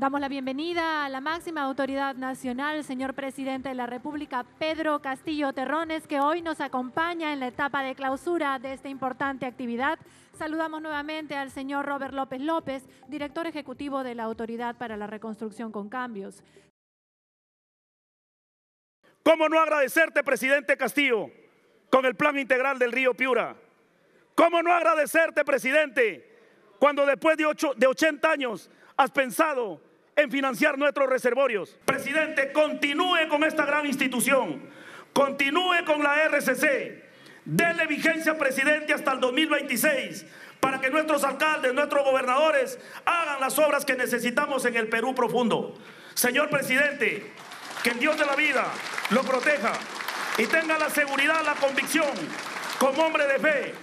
Damos la bienvenida a la máxima autoridad nacional, señor presidente de la República, Pedro Castillo Terrones, que hoy nos acompaña en la etapa de clausura de esta importante actividad. Saludamos nuevamente al señor Robert López López, director ejecutivo de la Autoridad para la Reconstrucción con Cambios. ¿Cómo no agradecerte, presidente Castillo, con el plan integral del río Piura? ¿Cómo no agradecerte, presidente, cuando después de, ocho, de 80 años has pensado en financiar nuestros reservorios. Presidente, continúe con esta gran institución, continúe con la RCC, denle vigencia, presidente, hasta el 2026 para que nuestros alcaldes, nuestros gobernadores hagan las obras que necesitamos en el Perú profundo. Señor presidente, que el Dios de la vida lo proteja y tenga la seguridad, la convicción, como hombre de fe,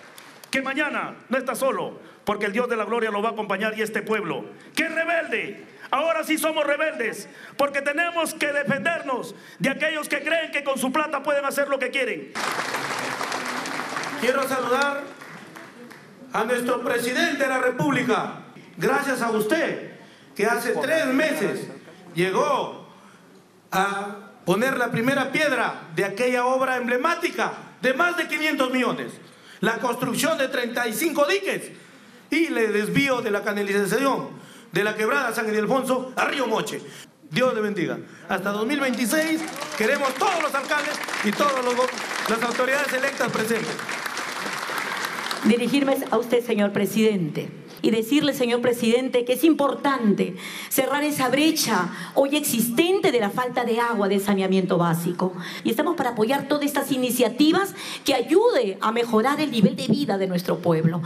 que mañana no está solo, porque el Dios de la gloria lo va a acompañar y este pueblo, que es rebelde, Ahora sí somos rebeldes, porque tenemos que defendernos de aquellos que creen que con su plata pueden hacer lo que quieren. Quiero saludar a nuestro presidente de la República. Gracias a usted, que hace tres meses llegó a poner la primera piedra de aquella obra emblemática de más de 500 millones. La construcción de 35 diques y el desvío de la canalización de la quebrada San Ildefonso a Río Moche. Dios le bendiga. Hasta 2026 queremos todos los alcaldes y todas las autoridades electas presentes. Dirigirme a usted, señor presidente y decirle, señor presidente, que es importante cerrar esa brecha hoy existente de la falta de agua de saneamiento básico. Y estamos para apoyar todas estas iniciativas que ayude a mejorar el nivel de vida de nuestro pueblo.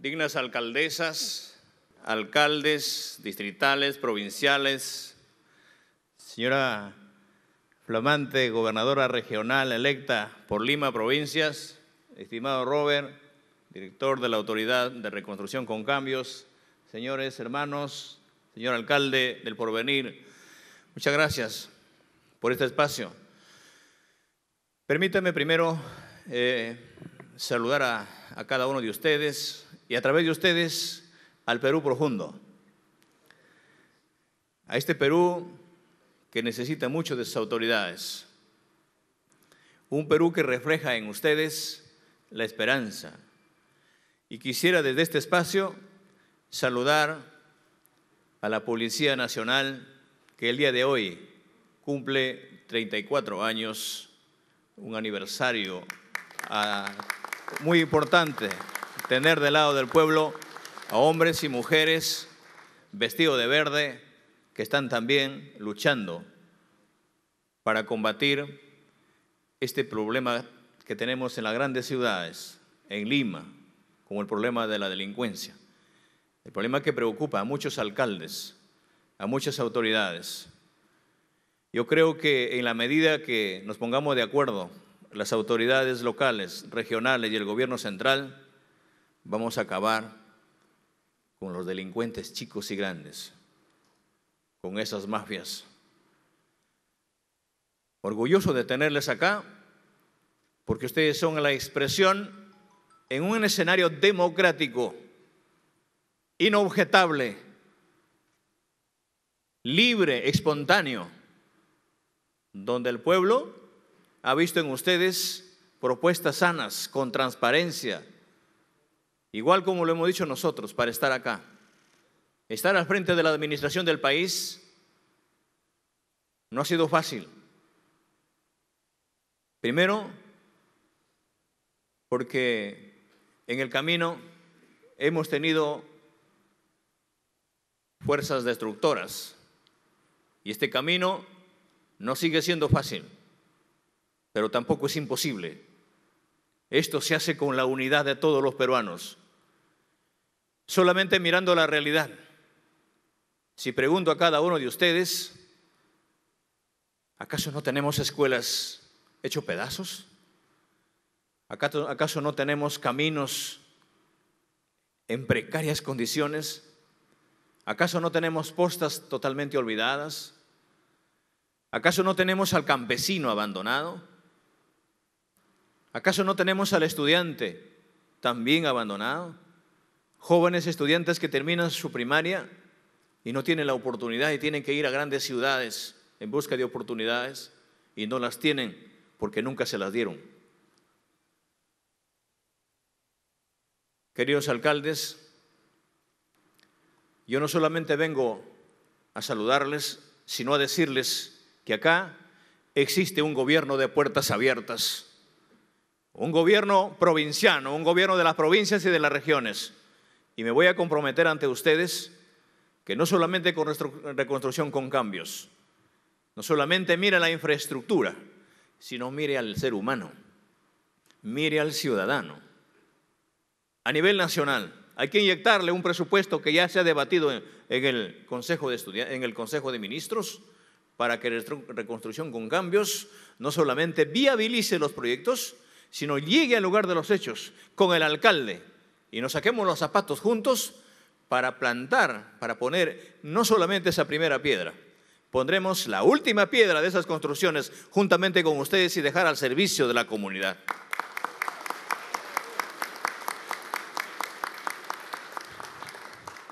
dignas alcaldesas, alcaldes distritales, provinciales, señora flamante gobernadora regional electa por Lima Provincias, estimado Robert, director de la Autoridad de Reconstrucción con Cambios, señores, hermanos, señor alcalde del Porvenir, muchas gracias por este espacio. Permítame primero eh, saludar a cada uno de ustedes, y a través de ustedes al Perú profundo, a este Perú que necesita mucho de sus autoridades, un Perú que refleja en ustedes la esperanza. Y quisiera desde este espacio saludar a la Policía Nacional que el día de hoy cumple 34 años, un aniversario ah, muy importante tener del lado del pueblo a hombres y mujeres vestidos de verde que están también luchando para combatir este problema que tenemos en las grandes ciudades, en Lima, como el problema de la delincuencia. El problema que preocupa a muchos alcaldes, a muchas autoridades. Yo creo que en la medida que nos pongamos de acuerdo las autoridades locales, regionales y el gobierno central, vamos a acabar con los delincuentes chicos y grandes, con esas mafias. Orgulloso de tenerles acá, porque ustedes son la expresión en un escenario democrático, inobjetable, libre, espontáneo, donde el pueblo ha visto en ustedes propuestas sanas, con transparencia, igual como lo hemos dicho nosotros, para estar acá. Estar al frente de la administración del país no ha sido fácil. Primero, porque en el camino hemos tenido fuerzas destructoras y este camino no sigue siendo fácil, pero tampoco es imposible. Esto se hace con la unidad de todos los peruanos solamente mirando la realidad. Si pregunto a cada uno de ustedes, ¿acaso no tenemos escuelas hecho pedazos? ¿Acaso no tenemos caminos en precarias condiciones? ¿Acaso no tenemos postas totalmente olvidadas? ¿Acaso no tenemos al campesino abandonado? ¿Acaso no tenemos al estudiante también abandonado? Jóvenes estudiantes que terminan su primaria y no tienen la oportunidad y tienen que ir a grandes ciudades en busca de oportunidades y no las tienen porque nunca se las dieron. Queridos alcaldes, yo no solamente vengo a saludarles, sino a decirles que acá existe un gobierno de puertas abiertas, un gobierno provinciano, un gobierno de las provincias y de las regiones y me voy a comprometer ante ustedes que no solamente con reconstrucción con cambios, no solamente mire la infraestructura, sino mire al ser humano, mire al ciudadano. A nivel nacional, hay que inyectarle un presupuesto que ya se ha debatido en, el, Consejo de en el Consejo de Ministros para que Reconstrucción con Cambios no solamente viabilice los proyectos, sino llegue al lugar de los hechos con el alcalde, y nos saquemos los zapatos juntos para plantar, para poner no solamente esa primera piedra, pondremos la última piedra de esas construcciones juntamente con ustedes y dejar al servicio de la comunidad.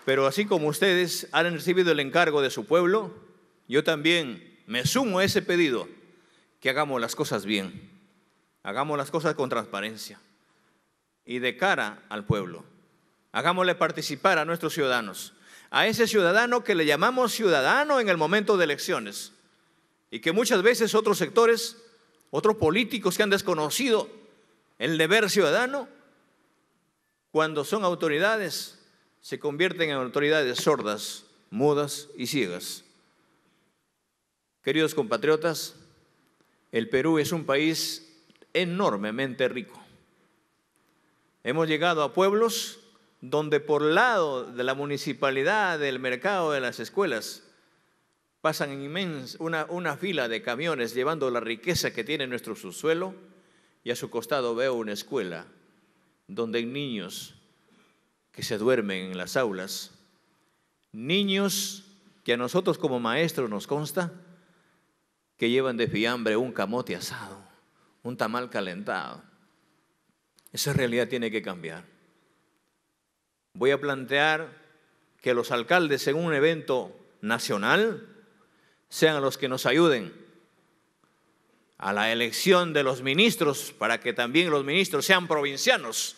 Pero así como ustedes han recibido el encargo de su pueblo, yo también me sumo a ese pedido, que hagamos las cosas bien, hagamos las cosas con transparencia y de cara al pueblo. Hagámosle participar a nuestros ciudadanos, a ese ciudadano que le llamamos ciudadano en el momento de elecciones y que muchas veces otros sectores, otros políticos que han desconocido el deber ciudadano, cuando son autoridades, se convierten en autoridades sordas, mudas y ciegas. Queridos compatriotas, el Perú es un país enormemente rico. Hemos llegado a pueblos donde por lado de la municipalidad, del mercado, de las escuelas, pasan una, una fila de camiones llevando la riqueza que tiene nuestro subsuelo y a su costado veo una escuela donde hay niños que se duermen en las aulas, niños que a nosotros como maestros nos consta que llevan de fiambre un camote asado, un tamal calentado esa realidad tiene que cambiar. Voy a plantear que los alcaldes en un evento nacional sean los que nos ayuden a la elección de los ministros para que también los ministros sean provincianos,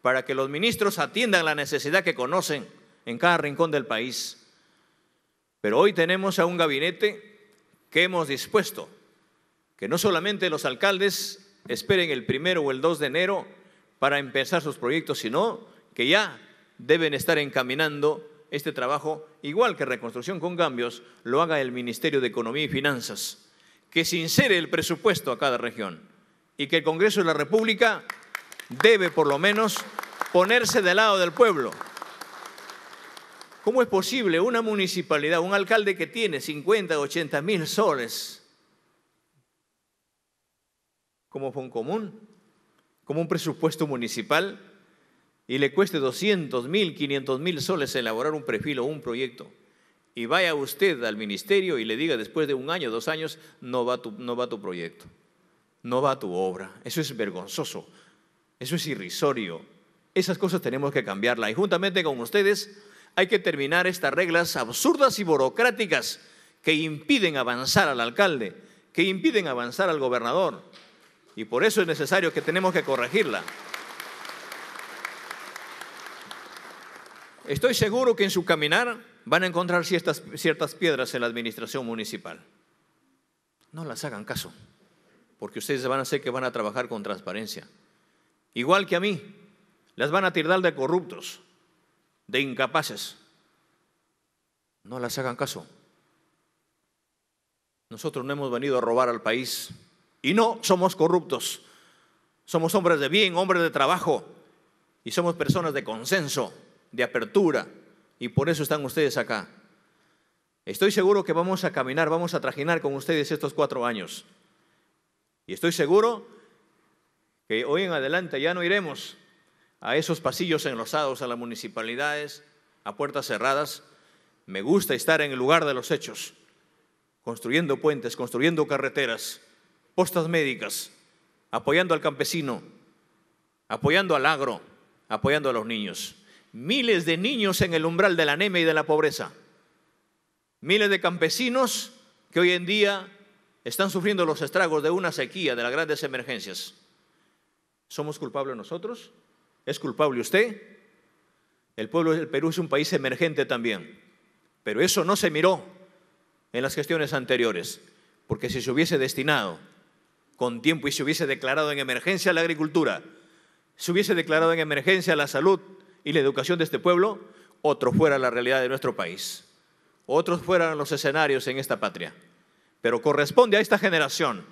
para que los ministros atiendan la necesidad que conocen en cada rincón del país. Pero hoy tenemos a un gabinete que hemos dispuesto, que no solamente los alcaldes esperen el primero o el 2 de enero para empezar sus proyectos, sino que ya deben estar encaminando este trabajo, igual que reconstrucción con cambios, lo haga el Ministerio de Economía y Finanzas, que sincere el presupuesto a cada región y que el Congreso de la República debe por lo menos ponerse del lado del pueblo. ¿Cómo es posible una municipalidad, un alcalde que tiene 50, 80 mil soles, como un común, como un presupuesto municipal, y le cueste 200 mil, 500 mil soles elaborar un perfil o un proyecto, y vaya usted al ministerio y le diga después de un año, dos años, no va tu, no va tu proyecto, no va tu obra. Eso es vergonzoso, eso es irrisorio. Esas cosas tenemos que cambiarlas. Y juntamente con ustedes hay que terminar estas reglas absurdas y burocráticas que impiden avanzar al alcalde, que impiden avanzar al gobernador, y por eso es necesario que tenemos que corregirla. Estoy seguro que en su caminar van a encontrar ciertas, ciertas piedras en la administración municipal. No las hagan caso, porque ustedes van a ser que van a trabajar con transparencia. Igual que a mí, las van a tirar de corruptos, de incapaces. No las hagan caso. Nosotros no hemos venido a robar al país, y no somos corruptos. Somos hombres de bien, hombres de trabajo. Y somos personas de consenso, de apertura. Y por eso están ustedes acá. Estoy seguro que vamos a caminar, vamos a trajinar con ustedes estos cuatro años. Y estoy seguro que hoy en adelante ya no iremos a esos pasillos enlosados a las municipalidades, a puertas cerradas. Me gusta estar en el lugar de los hechos, construyendo puentes, construyendo carreteras, postas médicas, apoyando al campesino, apoyando al agro, apoyando a los niños. Miles de niños en el umbral de la anemia y de la pobreza. Miles de campesinos que hoy en día están sufriendo los estragos de una sequía, de las grandes emergencias. ¿Somos culpables nosotros? ¿Es culpable usted? El pueblo del Perú es un país emergente también, pero eso no se miró en las gestiones anteriores, porque si se hubiese destinado con tiempo y se hubiese declarado en emergencia la agricultura, se hubiese declarado en emergencia la salud y la educación de este pueblo, otro fuera la realidad de nuestro país, otros fueran los escenarios en esta patria. Pero corresponde a esta generación,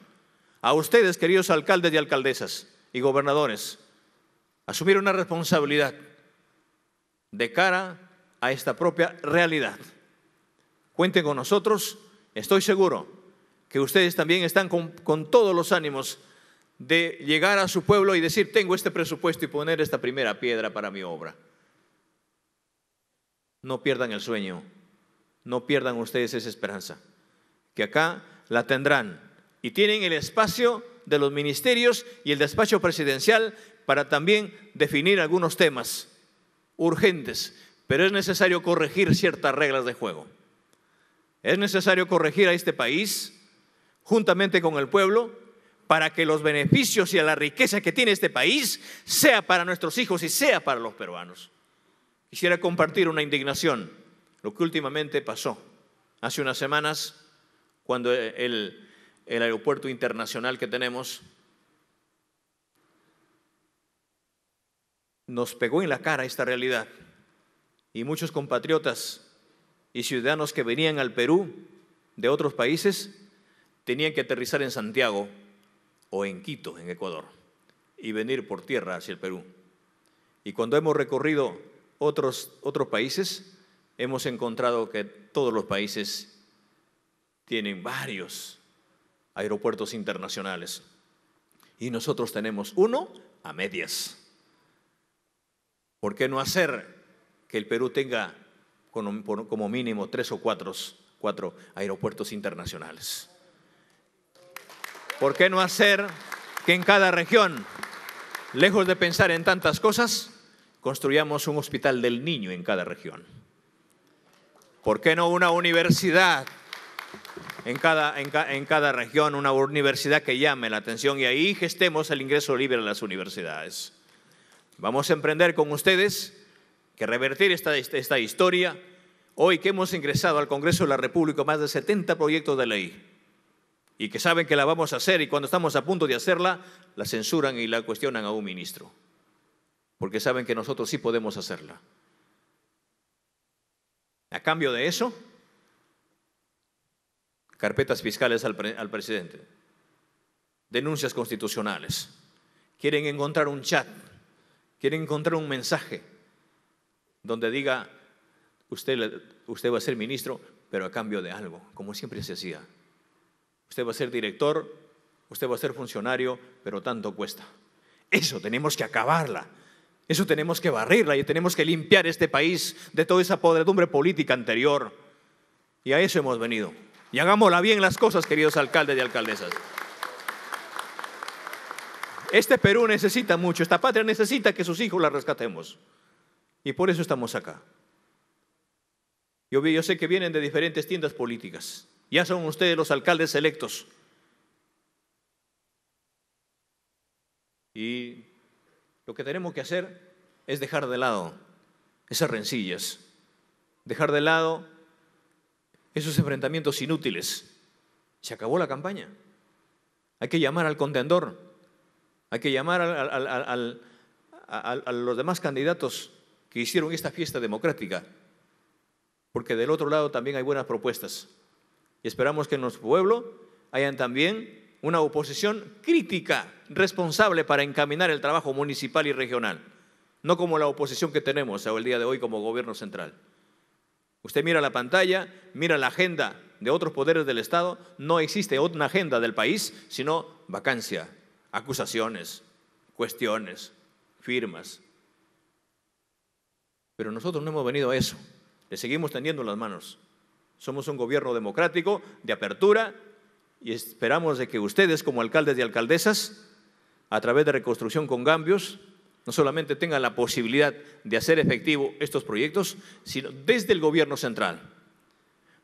a ustedes, queridos alcaldes y alcaldesas y gobernadores, asumir una responsabilidad de cara a esta propia realidad. Cuenten con nosotros, estoy seguro que ustedes también están con, con todos los ánimos de llegar a su pueblo y decir, tengo este presupuesto y poner esta primera piedra para mi obra. No pierdan el sueño, no pierdan ustedes esa esperanza, que acá la tendrán y tienen el espacio de los ministerios y el despacho presidencial para también definir algunos temas urgentes, pero es necesario corregir ciertas reglas de juego. Es necesario corregir a este país juntamente con el pueblo para que los beneficios y la riqueza que tiene este país sea para nuestros hijos y sea para los peruanos. Quisiera compartir una indignación, lo que últimamente pasó. Hace unas semanas, cuando el, el aeropuerto internacional que tenemos nos pegó en la cara esta realidad, y muchos compatriotas y ciudadanos que venían al Perú de otros países tenían que aterrizar en Santiago o en Quito, en Ecuador, y venir por tierra hacia el Perú. Y cuando hemos recorrido otros, otros países, hemos encontrado que todos los países tienen varios aeropuertos internacionales. Y nosotros tenemos uno a medias. ¿Por qué no hacer que el Perú tenga como mínimo tres o cuatro aeropuertos internacionales? ¿Por qué no hacer que en cada región, lejos de pensar en tantas cosas, construyamos un hospital del niño en cada región? ¿Por qué no una universidad en cada, región, una universidad que llame la atención y ahí gestemos el ingreso libre a las universidades? Vamos a emprender con ustedes que revertir esta, esta historia. Hoy que hemos ingresado al Congreso de la República más de 70 proyectos de ley y que saben que la vamos a hacer y cuando estamos a punto de hacerla, la censuran y la cuestionan a un ministro, porque saben que nosotros sí podemos hacerla. A cambio de eso, carpetas fiscales al, presidente, denuncias constitucionales, quieren encontrar un chat, quieren encontrar un mensaje donde diga, usted, usted va a ser ministro, pero a cambio de algo, como siempre se hacía. Usted va a ser director, usted va a ser funcionario, pero tanto cuesta. Eso tenemos que acabarla. Eso tenemos que barrerla y tenemos que limpiar este país de toda esa podredumbre política anterior. Y a eso hemos venido. Y hagámosla bien las cosas, queridos alcaldes y alcaldesas. Este Perú necesita mucho, esta patria necesita que sus hijos la rescatemos. Y por eso estamos acá. Yo, yo sé que vienen de diferentes tiendas políticas, ya son ustedes los alcaldes electos. Y lo que tenemos que hacer es dejar de lado esas rencillas, dejar de lado esos enfrentamientos inútiles. Se acabó la campaña. Hay que llamar al contendor, hay que llamar a los demás candidatos que hicieron esta fiesta democrática, porque del otro lado también hay buenas propuestas. Y esperamos que en nuestro pueblo hayan también una oposición crítica, responsable para encaminar el trabajo municipal y regional, no como la oposición que tenemos el día de hoy como gobierno central. Usted mira la pantalla, mira la agenda de otros poderes del Estado, no existe otra agenda del país, sino vacancia, acusaciones, cuestiones, firmas. Pero nosotros no hemos venido a eso, le seguimos tendiendo las manos. Somos un gobierno democrático, de apertura, y esperamos de que ustedes, como alcaldes y alcaldesas, a través de reconstrucción con cambios, no solamente tengan la posibilidad de hacer efectivo estos proyectos, sino desde el gobierno central.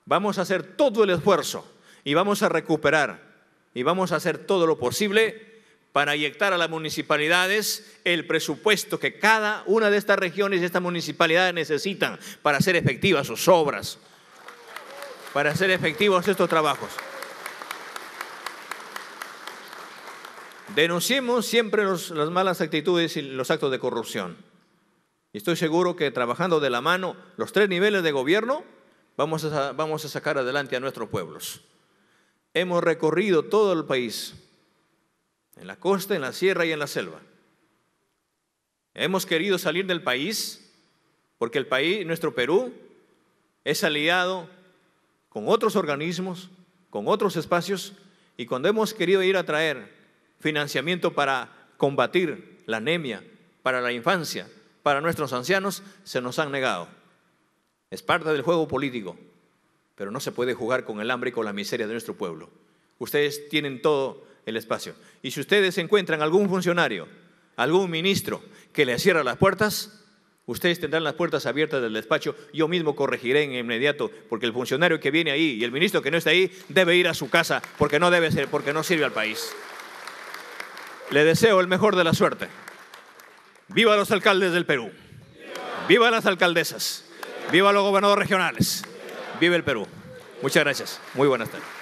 Vamos a hacer todo el esfuerzo y vamos a recuperar y vamos a hacer todo lo posible para inyectar a las municipalidades el presupuesto que cada una de estas regiones y estas municipalidades necesitan para hacer efectivas sus obras para hacer efectivos estos trabajos. Denunciemos siempre las malas actitudes y los actos de corrupción. Y estoy seguro que trabajando de la mano los tres niveles de gobierno, vamos a, vamos a sacar adelante a nuestros pueblos. Hemos recorrido todo el país, en la costa, en la sierra y en la selva. Hemos querido salir del país porque el país, nuestro Perú, es aliado con otros organismos, con otros espacios, y cuando hemos querido ir a traer financiamiento para combatir la anemia, para la infancia, para nuestros ancianos, se nos han negado. Es parte del juego político, pero no se puede jugar con el hambre y con la miseria de nuestro pueblo. Ustedes tienen todo el espacio. Y si ustedes encuentran algún funcionario, algún ministro que le cierra las puertas, Ustedes tendrán las puertas abiertas del despacho, yo mismo corregiré en inmediato, porque el funcionario que viene ahí y el ministro que no está ahí debe ir a su casa, porque no debe ser, porque no sirve al país. Le deseo el mejor de la suerte. Viva los alcaldes del Perú. Viva las alcaldesas. Viva los gobernadores regionales. Vive el Perú. Muchas gracias. Muy buenas tardes.